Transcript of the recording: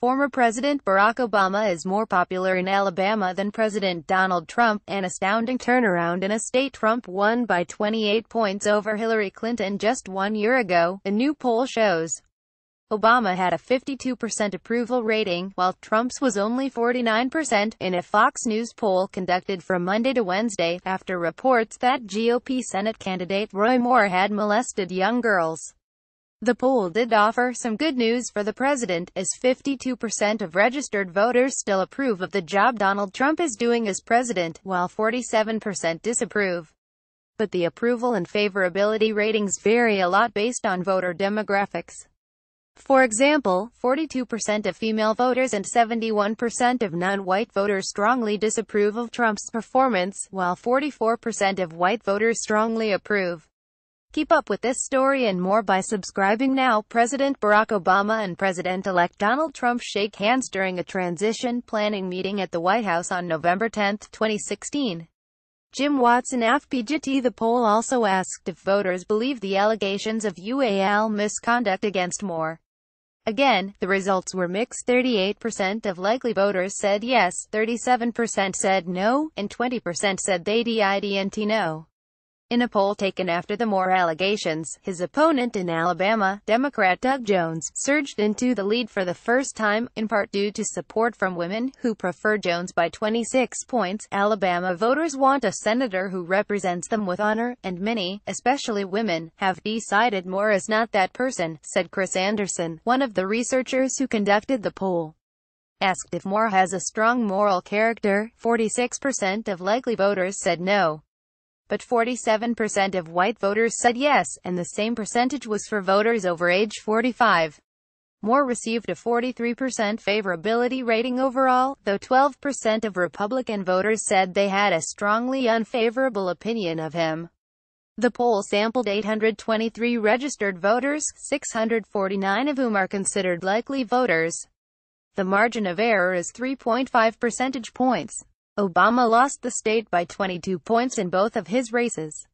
Former President Barack Obama is more popular in Alabama than President Donald Trump, an astounding turnaround in a state Trump won by 28 points over Hillary Clinton just one year ago, a new poll shows. Obama had a 52% approval rating, while Trump's was only 49%, in a Fox News poll conducted from Monday to Wednesday, after reports that GOP Senate candidate Roy Moore had molested young girls. The poll did offer some good news for the president, as 52% of registered voters still approve of the job Donald Trump is doing as president, while 47% disapprove. But the approval and favorability ratings vary a lot based on voter demographics. For example, 42% of female voters and 71% of non-white voters strongly disapprove of Trump's performance, while 44% of white voters strongly approve. Keep up with this story and more by subscribing now. President Barack Obama and President-elect Donald Trump shake hands during a transition planning meeting at the White House on November 10, 2016. Jim Watson FPGT The poll also asked if voters believe the allegations of UAL misconduct against Moore. Again, the results were mixed 38% of likely voters said yes, 37% said no, and 20% said they didn't know. In a poll taken after the Moore allegations, his opponent in Alabama, Democrat Doug Jones, surged into the lead for the first time, in part due to support from women, who prefer Jones by 26 points. Alabama voters want a senator who represents them with honor, and many, especially women, have decided Moore is not that person, said Chris Anderson, one of the researchers who conducted the poll asked if Moore has a strong moral character, 46% of likely voters said no but 47% of white voters said yes, and the same percentage was for voters over age 45. Moore received a 43% favorability rating overall, though 12% of Republican voters said they had a strongly unfavorable opinion of him. The poll sampled 823 registered voters, 649 of whom are considered likely voters. The margin of error is 3.5 percentage points. Obama lost the state by 22 points in both of his races.